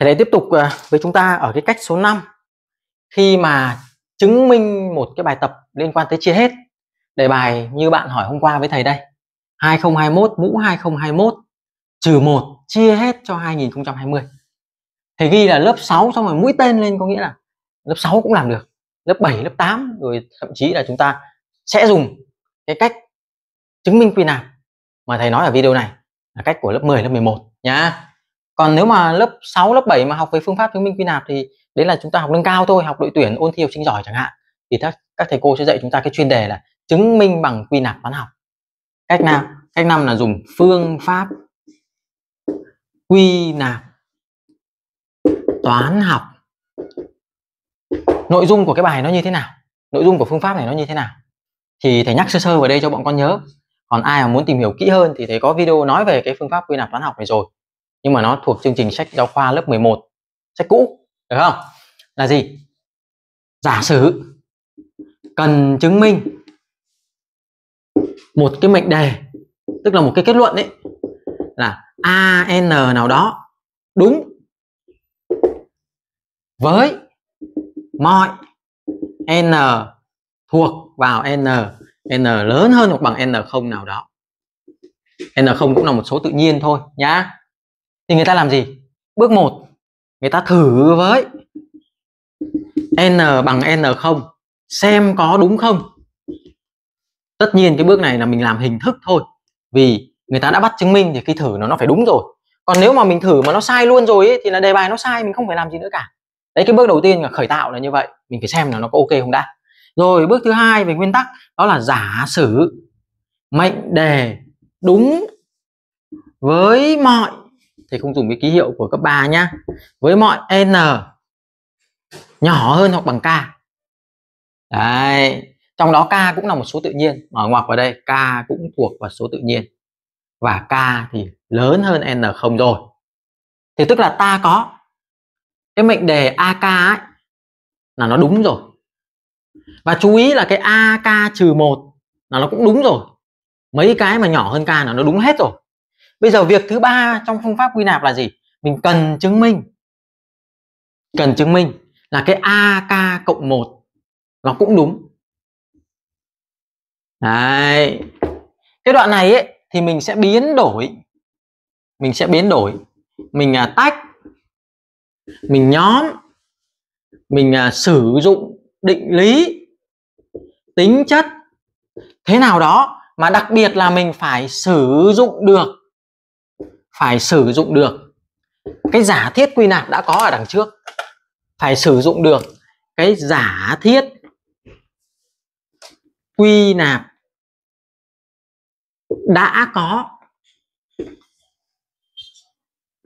thế đấy tiếp tục ờ, với chúng ta ở cái cách số 5 khi mà chứng minh một cái bài tập liên quan tới chia hết đề bài như bạn hỏi hôm qua với thầy đây 2021 mũ 2021 trừ 1 chia hết cho 2020 thì ghi là lớp 6 xong rồi mũi tên lên có nghĩa là lớp 6 cũng làm được lớp 7 lớp 8 rồi thậm chí là chúng ta sẽ dùng cái cách chứng minh quy nạp mà thầy nói ở video này là cách của lớp 10 lớp 11 nhá còn nếu mà lớp 6, lớp 7 mà học về phương pháp chứng minh quy nạp thì đấy là chúng ta học nâng cao thôi học đội tuyển ôn thi học sinh giỏi chẳng hạn thì các các thầy cô sẽ dạy chúng ta cái chuyên đề là chứng minh bằng quy nạp toán học cách nào cách năm là dùng phương pháp quy nạp toán học nội dung của cái bài nó như thế nào nội dung của phương pháp này nó như thế nào thì thầy nhắc sơ sơ vào đây cho bọn con nhớ còn ai mà muốn tìm hiểu kỹ hơn thì thầy có video nói về cái phương pháp quy nạp toán học này rồi nhưng mà nó thuộc chương trình sách giáo khoa lớp 11 sách cũ được không là gì giả sử cần chứng minh một cái mệnh đề tức là một cái kết luận đấy là a n nào đó đúng với mọi n thuộc vào n n lớn hơn hoặc bằng n không nào đó n không cũng là một số tự nhiên thôi nhá thì người ta làm gì bước 1 người ta thử với n bằng n không xem có đúng không tất nhiên cái bước này là mình làm hình thức thôi vì người ta đã bắt chứng minh thì khi thử nó nó phải đúng rồi còn nếu mà mình thử mà nó sai luôn rồi ấy, thì là đề bài nó sai mình không phải làm gì nữa cả đấy cái bước đầu tiên là khởi tạo là như vậy mình phải xem là nó có ok không đã rồi bước thứ hai về nguyên tắc đó là giả sử mệnh đề đúng với mọi thì không dùng cái ký hiệu của cấp 3 nhá với mọi n nhỏ hơn hoặc bằng k đấy trong đó k cũng là một số tự nhiên mở ngoặc vào đây k cũng thuộc vào số tự nhiên và k thì lớn hơn n không rồi thì tức là ta có cái mệnh đề ak ấy là nó đúng rồi và chú ý là cái ak trừ một là nó cũng đúng rồi mấy cái mà nhỏ hơn k là nó đúng hết rồi bây giờ việc thứ ba trong phương pháp quy nạp là gì mình cần chứng minh cần chứng minh là cái ak cộng 1 nó cũng đúng Đấy. cái đoạn này ấy, thì mình sẽ biến đổi mình sẽ biến đổi mình à, tách mình nhóm mình à, sử dụng định lý tính chất thế nào đó mà đặc biệt là mình phải sử dụng được phải sử dụng được cái giả thiết quy nạp đã có ở đằng trước phải sử dụng được cái giả thiết quy nạp đã có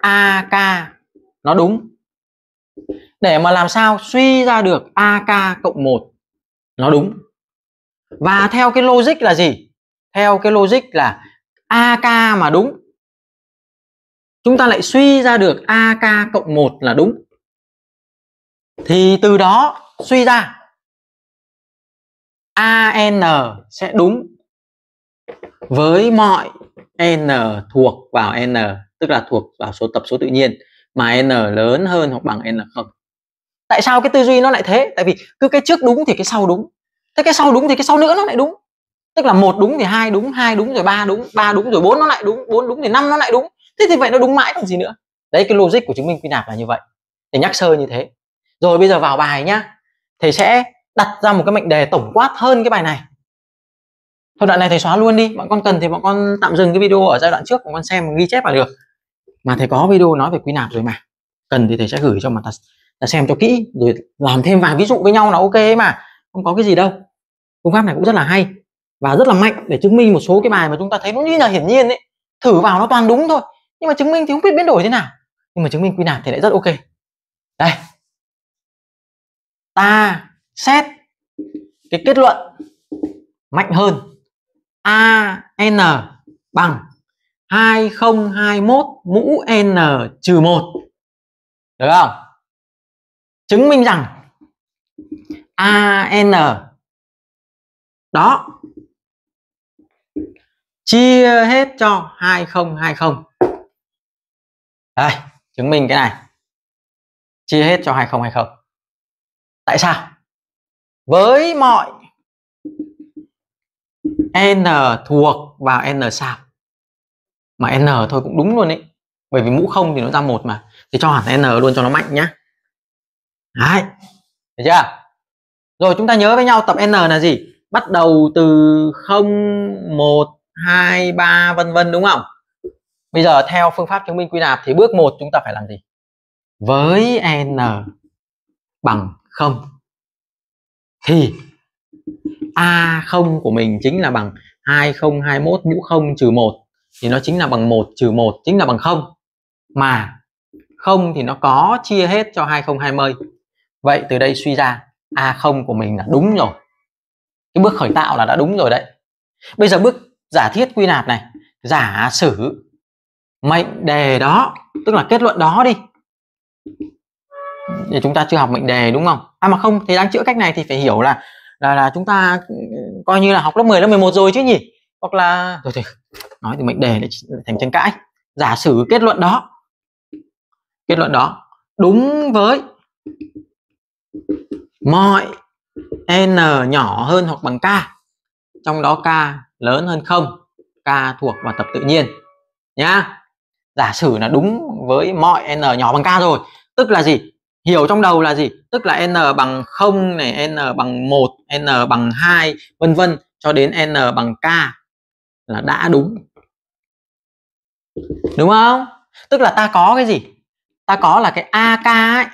AK nó đúng để mà làm sao suy ra được AK cộng 1 nó đúng và theo cái logic là gì theo cái logic là AK mà đúng chúng ta lại suy ra được AK cộng 1 là đúng thì từ đó suy ra AN sẽ đúng với mọi N thuộc vào N tức là thuộc vào số tập số tự nhiên mà N lớn hơn hoặc bằng N không tại sao cái tư duy nó lại thế tại vì cứ cái trước đúng thì cái sau đúng thế cái sau đúng thì cái sau nữa nó lại đúng tức là một đúng thì hai đúng hai đúng rồi ba đúng ba đúng rồi bốn nó lại đúng bốn đúng thì năm nó lại đúng thế thì vậy nó đúng mãi còn gì nữa đấy cái logic của chứng minh quy nạp là như vậy để nhắc sơ như thế rồi bây giờ vào bài nhá thầy sẽ đặt ra một cái mệnh đề tổng quát hơn cái bài này thôi đoạn này thầy xóa luôn đi bọn con cần thì bọn con tạm dừng cái video ở giai đoạn trước bọn con xem ghi chép là được mà thầy có video nói về quy nạp rồi mà cần thì thầy sẽ gửi cho mà ta, ta xem cho kỹ rồi làm thêm vài ví dụ với nhau là ok mà không có cái gì đâu phương pháp này cũng rất là hay và rất là mạnh để chứng minh một số cái bài mà chúng ta thấy nó như là hiển nhiên ấy thử vào nó toàn đúng thôi nhưng mà chứng minh thì không biết biến đổi thế nào nhưng mà chứng minh quy nạp thì lại rất ok đây ta xét cái kết luận mạnh hơn a n bằng 2021 mũ N trừ 1 được không chứng minh rằng a n đó chia hết cho 2020 đây chứng minh cái này chia hết cho 2020 tại sao với mọi n thuộc vào n sao mà n thôi cũng đúng luôn ấy bởi vì mũ không thì nó ra một mà thì cho hẳn n luôn cho nó mạnh nhá đấy được chưa rồi chúng ta nhớ với nhau tập n là gì bắt đầu từ 0 1 2 3 vân vân đúng không Bây giờ theo phương pháp chứng minh quy nạp thì bước 1 chúng ta phải làm gì? Với n bằng 0 thì a0 của mình chính là bằng 2021 mũ 0 trừ 1 thì nó chính là bằng 1 trừ 1 chính là bằng 0 mà 0 thì nó có chia hết cho 2020. Vậy từ đây suy ra a0 của mình là đúng rồi. Cái bước khởi tạo là đã đúng rồi đấy. Bây giờ bước giả thiết quy nạp này, giả sử mệnh đề đó tức là kết luận đó đi thì chúng ta chưa học mệnh đề đúng không à mà không thì đang chữa cách này thì phải hiểu là là là chúng ta coi như là học lớp 10 lớp 11 rồi chứ nhỉ hoặc là rồi thì nói thì mệnh đề để thành tranh cãi giả sử kết luận đó kết luận đó đúng với mọi n nhỏ hơn hoặc bằng k trong đó k lớn hơn không k thuộc vào tập tự nhiên nhá giả sử là đúng với mọi n nhỏ bằng k rồi tức là gì hiểu trong đầu là gì tức là n bằng 0 này n bằng 1 n bằng 2 vân vân cho đến n bằng k là đã đúng đúng không tức là ta có cái gì ta có là cái ak ấy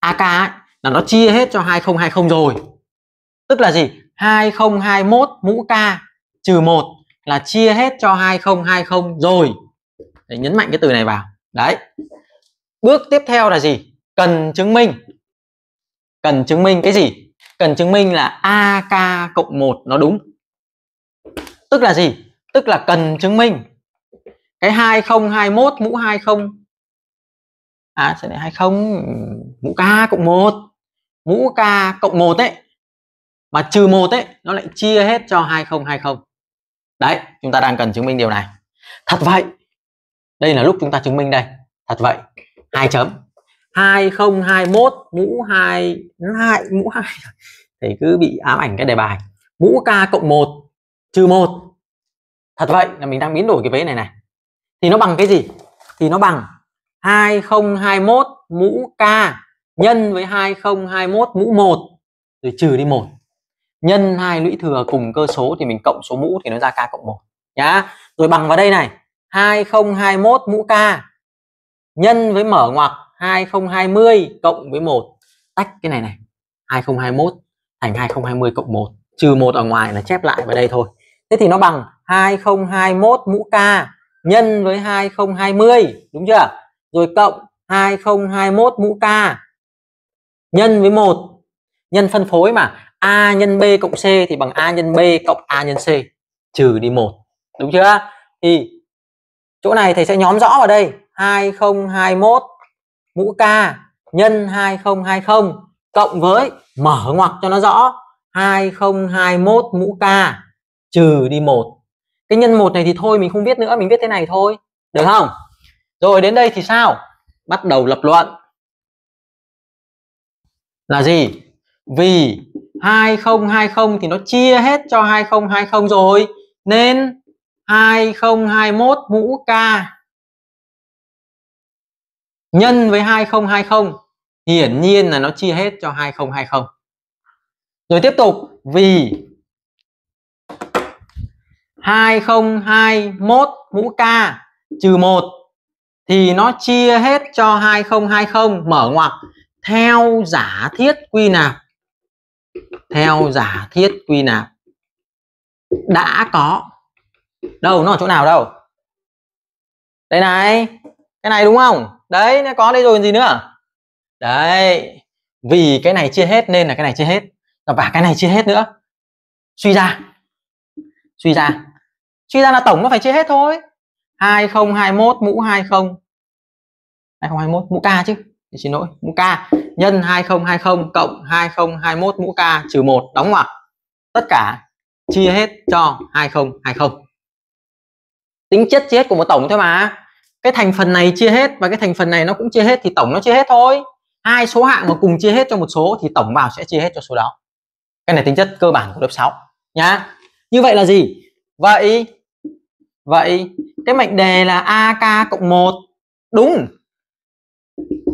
ak ấy là nó chia hết cho 2020 rồi tức là gì 2021 mũ k trừ 1 là chia hết cho 2020 rồi để nhấn mạnh cái từ này vào đấy bước tiếp theo là gì cần chứng minh cần chứng minh cái gì cần chứng minh là AK cộng 1 nó đúng tức là gì tức là cần chứng minh cái 2021 mũ 20 à sẽ lại 20 mũ K cộng 1 mũ K cộng 1 ấy mà trừ 1 ấy nó lại chia hết cho 2020 đấy chúng ta đang cần chứng minh điều này thật vậy đây là lúc chúng ta chứng minh đây thật vậy hai chấm 2021 mũ 2 lại mũ 2 thì cứ bị ám ảnh cái đề bài mũ k cộng 1 trừ 1 thật vậy là mình đang biến đổi cái vế này này thì nó bằng cái gì thì nó bằng 2021 mũ k nhân với 2021 mũ 1 rồi trừ đi 1 nhân hai lũy thừa cùng cơ số thì mình cộng số mũ thì nó ra k cộng 1 nhá. Rồi bằng vào đây này, 2021 mũ k nhân với mở ngoặc 2020 cộng với 1 tách cái này này 2021 thành 2020 cộng 1 trừ 1 ở ngoài là chép lại vào đây thôi thế thì nó bằng 2021 mũ k nhân với 2020 đúng chưa rồi cộng 2021 mũ k nhân với 1 nhân phân phối mà A nhân B cộng C thì bằng A nhân B cộng A nhân C trừ đi 1. Đúng chưa? Thì chỗ này thầy sẽ nhóm rõ vào đây 2021 mũ K nhân 2020 cộng với mở ngoặc cho nó rõ 2021 mũ K trừ đi 1. Cái nhân 1 này thì thôi mình không biết nữa, mình viết thế này thôi. Được không? Rồi đến đây thì sao? Bắt đầu lập luận. Là gì? Vì 2020 thì nó chia hết cho 2020 rồi nên 2021 mũ K nhân với 2020 hiển nhiên là nó chia hết cho 2020 rồi tiếp tục vì 2021 mũ K trừ 1 thì nó chia hết cho 2020 mở ngoặc theo giả thiết quy nạp theo giả thiết quy nạp đã có đâu nó ở chỗ nào đâu đây này cái này đúng không đấy nó có đây rồi gì nữa đấy vì cái này chia hết nên là cái này chia hết và cái này chia hết nữa suy ra suy ra suy ra là tổng nó phải chia hết thôi 2021 mũ 20 2021 mũ K chứ xin lỗi mũ K nhân 2020 cộng 2021 mũ K trừ 1 đóng ngoặc tất cả chia hết cho 2020 tính chất chia hết của một tổng thôi mà cái thành phần này chia hết và cái thành phần này nó cũng chia hết thì tổng nó chia hết thôi hai số hạng mà cùng chia hết cho một số thì tổng vào sẽ chia hết cho số đó cái này tính chất cơ bản của lớp 6 nhá như vậy là gì vậy vậy cái mệnh đề là ak cộng 1 đúng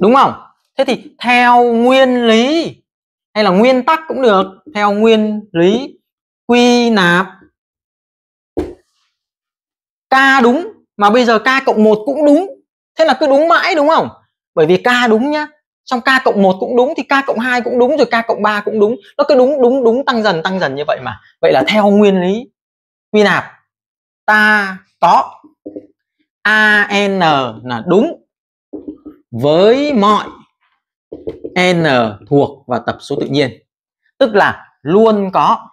đúng không thế thì theo nguyên lý hay là nguyên tắc cũng được theo nguyên lý quy nạp k đúng mà bây giờ k cộng một cũng đúng thế là cứ đúng mãi đúng không bởi vì k đúng nhá Trong k cộng một cũng đúng thì k cộng hai cũng đúng rồi k cộng ba cũng đúng nó cứ đúng đúng đúng tăng dần tăng dần như vậy mà vậy là theo nguyên lý quy nạp ta có an là đúng với mọi n thuộc vào tập số tự nhiên tức là luôn có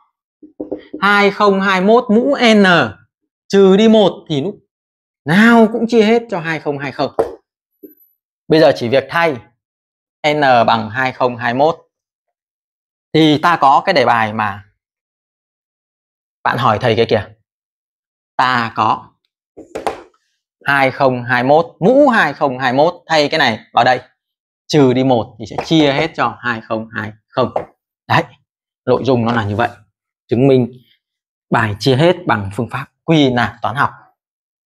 2021 mũ n trừ đi một thì lúc nào cũng chia hết cho 2020 bây giờ chỉ việc thay n bằng 2021 thì ta có cái đề bài mà bạn hỏi thầy cái kìa ta có 2021 mũ 2021 thay cái này vào đây trừ đi một thì sẽ chia hết cho 2020 đấy nội dung nó là như vậy chứng minh bài chia hết bằng phương pháp quy nạp toán học